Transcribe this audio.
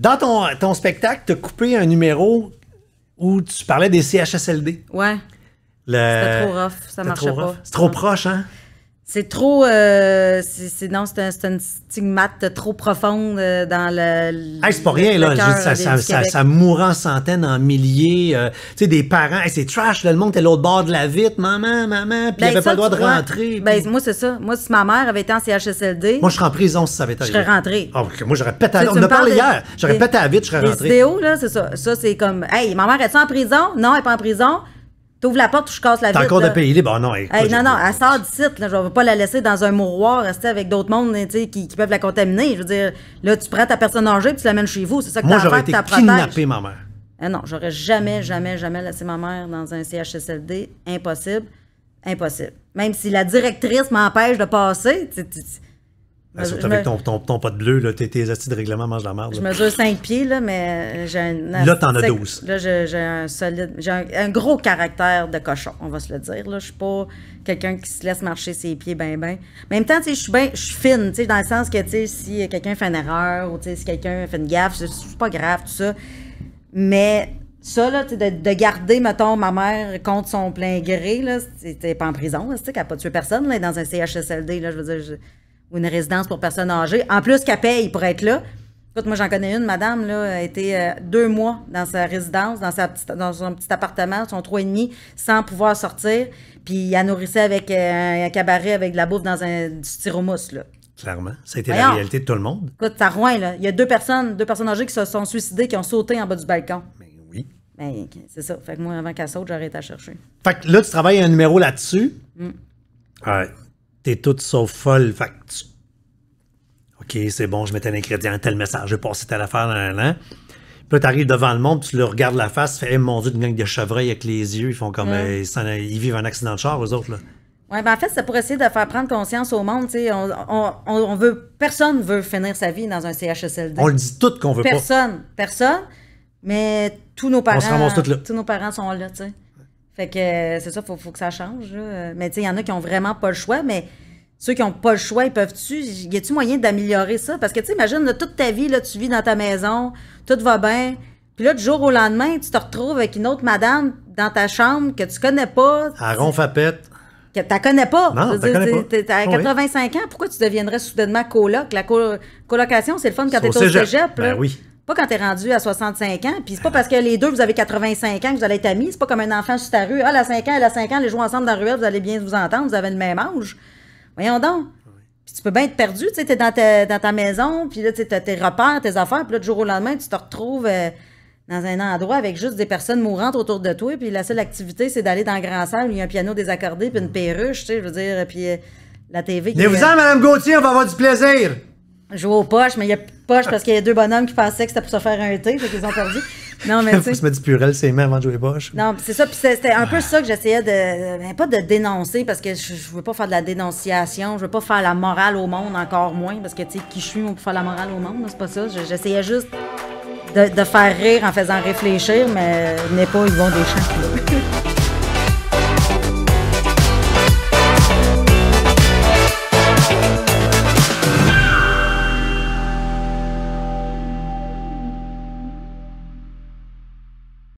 Dans ton, ton spectacle, tu as coupé un numéro où tu parlais des CHSLD. Ouais. C'était trop rough, ça marchait pas. C'est trop proche, hein? C'est trop. Euh, c'est, non, c'est, un, une stigmate trop profonde euh, dans le. Hey, c'est pas rien, là. ça, ça, ça, mourra en centaines, en milliers. Euh, tu sais, des parents. c'est trash, le monde est l'autre bord de la vitre. Maman, maman. Puis ben, il avait pas le droit de rentrer. Ben, moi, c'est ça. Moi, si ma mère avait été en CHSLD. Moi, je serais en prison si ça avait été Je serais rentrée. Ah, oh, moi, j'aurais pété à On en a parlé hier. J'aurais pété à la vitre, je serais rentré. là, c'est ça. Ça, c'est comme. Hey, ma mère, est en prison? Non, elle n'est pas en prison. T'ouvres la porte, ou je casse la vitre. T'as encore de pays libre? Ah non, hey, non, non, elle sort d'ici. Là, je ne vais pas la laisser dans un mouroir, rester avec d'autres mondes qui, qui, peuvent la contaminer. Je veux dire, là, tu prends ta personne âgée et tu l'amènes chez vous. C'est ça que Moi, j'aurais été kidnappé, ma mère. Ah non, j'aurais jamais, jamais, jamais laissé ma mère dans un CHSLD. Impossible. Impossible. Même si la directrice m'empêche de passer, tu, ben, surtout avec ton, pote de bleu, tes, tes de règlement mangent la merde. Je mesure 5 pieds, là, mais j'ai un. Là, t'en as 12. Là, j'ai un solide. J'ai un, gros caractère de cochon, on va se le dire. Là. Je suis pas quelqu'un qui se laisse marcher ses pieds ben ben. Mais en même temps, je suis ben, je suis fine, dans le sens que si quelqu'un fait une erreur ou si quelqu'un fait une gaffe, c'est pas grave, tout ça. Mais ça, là, de, garder, mettons, ma mère contre son plein gré, là, c'était pas en prison, tu qu'elle n'a pas tué personne, là, dans un CHSLD, là, je veux dire ou une résidence pour personnes âgées, en plus qu'elle paye pour être là. Écoute, moi, j'en connais une, madame, là, a été euh, deux mois dans sa résidence, dans, sa petite, dans son petit appartement, son trois et demi, sans pouvoir sortir. Puis elle nourrissait avec euh, un cabaret avec de la bouffe dans un, du styromousse, là. Clairement. Ça a été la réalité de tout le monde. Écoute, ça roin, là, il y a deux personnes, deux personnes âgées qui se sont suicidées, qui ont sauté en bas du balcon. Mais ben oui. Mais ben, c'est ça. Fait que moi, avant qu'elle saute, j'aurais été à chercher. Fait que là, tu travailles un numéro là-dessus. Oui. Hmm. Euh, ouais t'es toute sauf folle. Fait OK, c'est bon, je mettais un tel message, je passer telle affaire, un là, Puis là, t'arrives devant le monde, tu leur regardes la face, tu fais, hey, mon Dieu, une gang de chevreuils avec les yeux, ils font comme, mm. ils, vivent un accident de char, eux autres, là. Ouais, ben en fait, c'est pour essayer de faire prendre conscience au monde, tu sais, on, veut, personne veut finir sa vie dans un CHSLD. On le dit tout qu'on veut pas. Personne, personne, mais tous nos parents, tous nos parents sont là, tu sais. Fait que euh, c'est ça, faut, faut que ça change. Mais tu sais, il y en a qui ont vraiment pas le choix, mais ceux qui ont pas le choix, ils peuvent-tu. Y a il moyen d'améliorer ça? Parce que tu imagines, toute ta vie, là, tu vis dans ta maison, tout va bien. Puis là, du jour au lendemain, tu te retrouves avec une autre madame dans ta chambre que tu connais pas. À ronfapette. Que tu connais pas. Non, tu connais pas. À 85 ah ans, pourquoi tu deviendrais soudainement coloc? La colocation, c'est le fun quand es au cégep. Ben oui. Pas quand t'es rendu à 65 ans, puis c'est pas parce que les deux, vous avez 85 ans que vous allez être amis, c'est pas comme un enfant sur ta rue, ah, elle 5 ans, elle a 5 ans, les jouent ensemble dans la ruelle, vous allez bien vous entendre, vous avez le même âge. Voyons donc. Puis tu peux bien être perdu, tu sais, t'es dans ta, dans ta maison, puis là, tu as tes repères, tes affaires, puis là, du jour au lendemain, tu te retrouves euh, dans un endroit avec juste des personnes mourantes autour de toi, puis la seule activité, c'est d'aller dans la grande salle où il y a un piano désaccordé, puis une mm. perruche, tu sais, je veux dire, puis euh, la TV. Mais vous en Madame Gauthier, on va avoir du plaisir! jouer aux poche, mais il y a poche parce qu'il y a deux bonhommes qui pensaient que c'était pour se faire un thé, fait qu'ils ont perdu. Non, mais tu sais. se mettre du c'est avant de jouer poche. Non, c'est ça. Puis c'était un peu ah. ça que j'essayais de. pas de dénoncer, parce que je, ne veux pas faire de la dénonciation. Je veux pas faire la morale au monde, encore moins, parce que, tu sais, qui je suis, on pour faire la morale au monde, c'est pas ça. J'essayais juste de, faire rire en faisant réfléchir, mais euh, n'est pas, ils vont des champs.